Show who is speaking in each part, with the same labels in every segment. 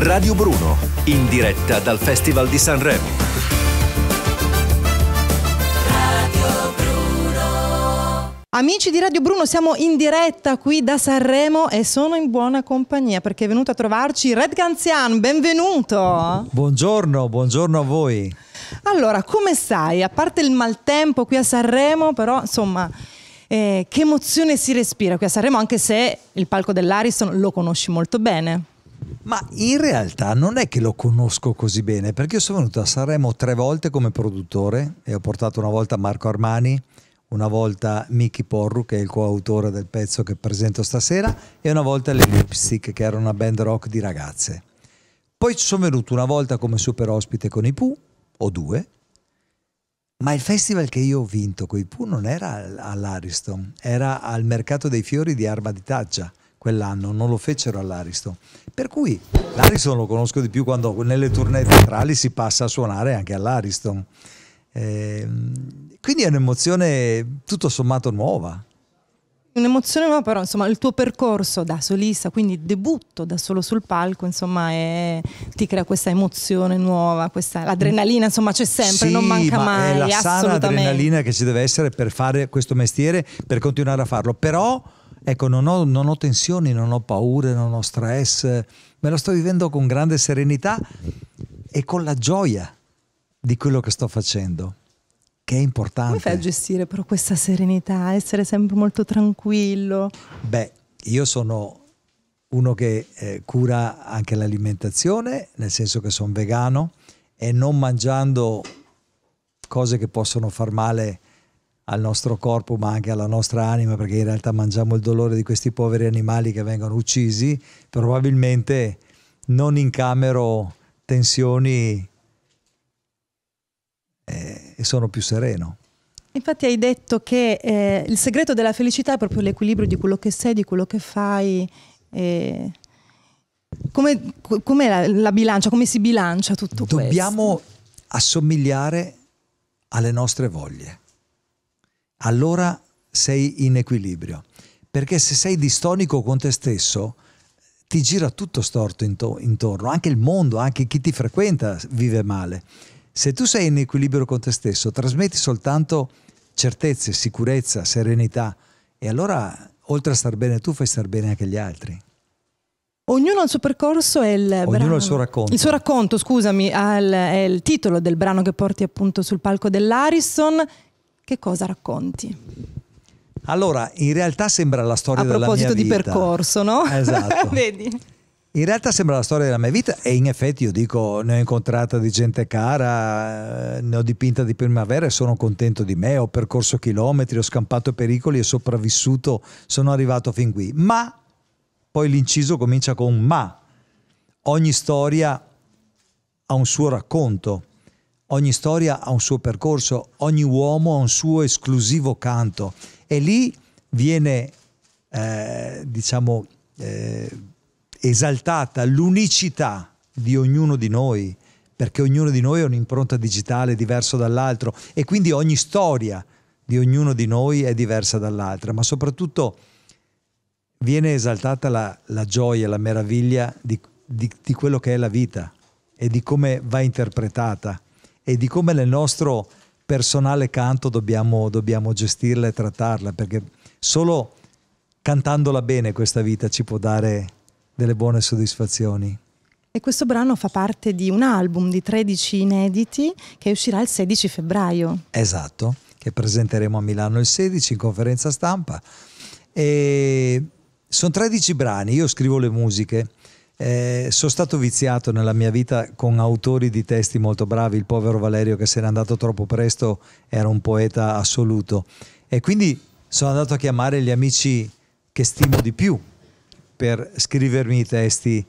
Speaker 1: Radio Bruno, in diretta dal Festival di Sanremo.
Speaker 2: Amici di Radio Bruno, siamo in diretta qui da Sanremo e sono in buona compagnia perché è venuto a trovarci Red Ganzian, benvenuto!
Speaker 1: Buongiorno, buongiorno a voi.
Speaker 2: Allora, come stai? A parte il maltempo qui a Sanremo, però insomma... Eh, che emozione si respira qui a Sanremo, anche se il palco dell'Ariston lo conosci molto bene.
Speaker 1: Ma in realtà non è che lo conosco così bene, perché io sono venuto a Sanremo tre volte come produttore e ho portato una volta Marco Armani, una volta Mickey Porru, che è il coautore del pezzo che presento stasera, e una volta le Lipstick, che era una band rock di ragazze. Poi ci sono venuto una volta come super ospite con i Pooh, o due, ma il festival che io ho vinto con i Pooh non era all'Ariston, era al Mercato dei Fiori di Arma di Taggia quell'anno, non lo fecero all'Ariston. Per cui l'Ariston lo conosco di più quando nelle tournée teatrali si passa a suonare anche all'Ariston. Ehm, quindi è un'emozione tutto sommato nuova.
Speaker 2: Un'emozione nuova, però insomma il tuo percorso da solista, quindi debutto da solo sul palco, insomma è... ti crea questa emozione nuova, questa... adrenalina, insomma c'è sempre, sì, non manca ma mai. È la sana adrenalina
Speaker 1: che ci deve essere per fare questo mestiere, per continuare a farlo, però Ecco, non ho, non ho tensioni, non ho paure, non ho stress, me lo sto vivendo con grande serenità e con la gioia di quello che sto facendo che è importante. Come fai a
Speaker 2: gestire però questa serenità, essere sempre molto tranquillo?
Speaker 1: Beh, io sono uno che eh, cura anche l'alimentazione, nel senso che sono vegano e non mangiando cose che possono far male al nostro corpo ma anche alla nostra anima perché in realtà mangiamo il dolore di questi poveri animali che vengono uccisi, probabilmente non incamero tensioni eh, e
Speaker 2: sono più sereno. Infatti hai detto che eh, il segreto della felicità è proprio l'equilibrio di quello che sei, di quello che fai. Eh, come, com'è la, la, bilancia? Come si bilancia tutto Dobbiamo questo? Dobbiamo
Speaker 1: assomigliare alle nostre voglie allora sei in equilibrio. Perché se sei distonico con te stesso, ti gira tutto storto intorno, anche il mondo, anche chi ti frequenta vive male. Se tu sei in equilibrio con te stesso, trasmetti soltanto certezze, sicurezza, serenità e allora oltre a star bene tu fai star bene anche gli altri.
Speaker 2: Ognuno ha il suo percorso e il Ognuno brano. il suo racconto. Il suo racconto, scusami, è il, è il titolo del brano che porti appunto sul palco dell'Ariston che cosa racconti?
Speaker 1: Allora, in realtà sembra la storia della mia vita. A proposito di percorso, no? Esatto. Vedi? In realtà sembra la storia della mia vita e in effetti io dico ne ho incontrata di gente cara, eh, ne ho dipinta di primavera e sono contento di me, ho percorso chilometri, ho scampato pericoli e sopravvissuto, sono arrivato fin qui. Ma poi l'inciso comincia con ma. Ogni storia ha un suo racconto ogni storia ha un suo percorso, ogni uomo ha un suo esclusivo canto e lì viene, eh, diciamo, eh, esaltata l'unicità di ognuno di noi, perché ognuno di noi ha un'impronta digitale diversa dall'altro e quindi ogni storia di ognuno di noi è diversa dall'altra, ma soprattutto viene esaltata la, la gioia, la meraviglia di, di, di quello che è la vita e di come va interpretata e di come nel nostro personale canto dobbiamo, dobbiamo gestirla e trattarla, perché solo cantandola bene questa vita ci può dare delle buone soddisfazioni.
Speaker 2: E questo brano fa parte di un album di 13 inediti che uscirà il 16 febbraio.
Speaker 1: Esatto, che presenteremo a Milano il 16 in conferenza stampa. E sono 13 brani, io scrivo le musiche, eh, sono stato viziato nella mia vita con autori di testi molto bravi, il povero Valerio che se n'è andato troppo presto era un poeta assoluto e quindi sono andato a chiamare gli amici che stimo di più per scrivermi i testi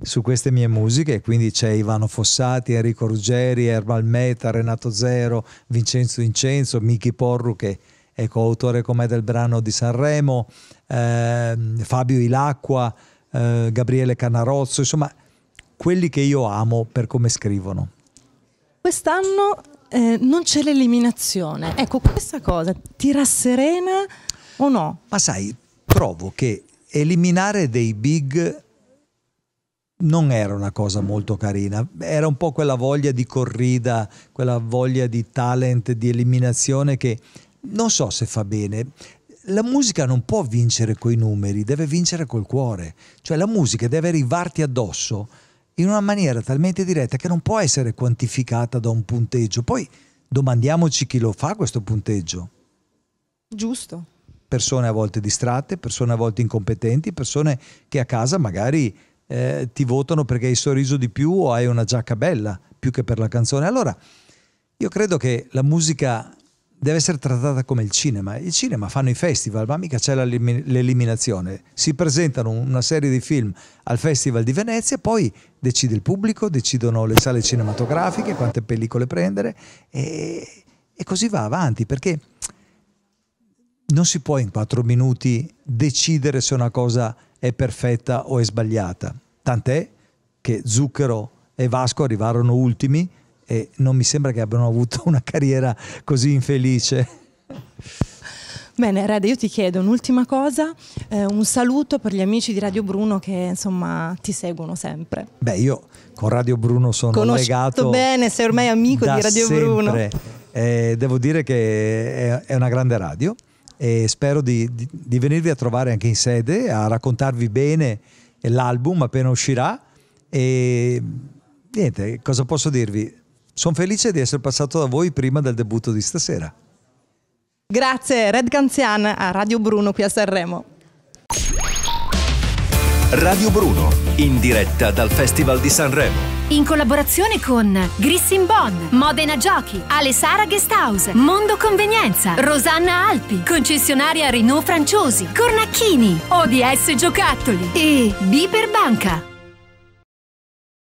Speaker 1: su queste mie musiche, quindi c'è Ivano Fossati, Enrico Ruggeri, Erbal Meta, Renato Zero, Vincenzo Incenzo, Michi Porru che è coautore con me del brano di Sanremo, eh, Fabio Ilacqua, eh, Gabriele Canarozzo, insomma quelli che io amo per come scrivono.
Speaker 2: Quest'anno eh, non c'è l'eliminazione, ecco questa cosa ti rasserena o no?
Speaker 1: Ma sai, trovo che eliminare dei big non era una cosa molto carina, era un po' quella voglia di corrida, quella voglia di talent, di eliminazione che non so se fa bene la musica non può vincere coi numeri, deve vincere col cuore. Cioè la musica deve arrivarti addosso in una maniera talmente diretta che non può essere quantificata da un punteggio. Poi domandiamoci chi lo fa questo punteggio. Giusto. Persone a volte distratte, persone a volte incompetenti, persone che a casa magari eh, ti votano perché hai sorriso di più o hai una giacca bella più che per la canzone. Allora, io credo che la musica deve essere trattata come il cinema. Il cinema fanno i festival, ma mica c'è l'eliminazione. Si presentano una serie di film al Festival di Venezia, poi decide il pubblico, decidono le sale cinematografiche, quante pellicole prendere e, e così va avanti, perché non si può in quattro minuti decidere se una cosa è perfetta o è sbagliata. Tant'è che Zucchero e Vasco arrivarono ultimi e non mi sembra che abbiano avuto una carriera così infelice.
Speaker 2: Bene, Rede, io ti chiedo un'ultima cosa, eh, un saluto per gli amici di Radio Bruno che insomma ti seguono sempre.
Speaker 1: Beh, io con Radio Bruno sono Conosciuto legato. bene,
Speaker 2: sei ormai amico di Radio sempre. Bruno.
Speaker 1: Eh, devo dire che è, è, una grande radio e spero di, di, di, venirvi a trovare anche in sede a raccontarvi bene l'album appena uscirà. E niente, cosa posso dirvi? Sono felice di essere passato da voi prima del debutto di stasera.
Speaker 2: Grazie Red Canzian a Radio Bruno qui a Sanremo.
Speaker 1: Radio Bruno, in diretta dal Festival di Sanremo.
Speaker 2: In collaborazione con Grissin Bon, Modena Giochi, Alessara Guesthouse, Mondo Convenienza, Rosanna Alpi, concessionaria Renault Franciosi, Cornacchini, ODS Giocattoli e Biper
Speaker 1: Banca.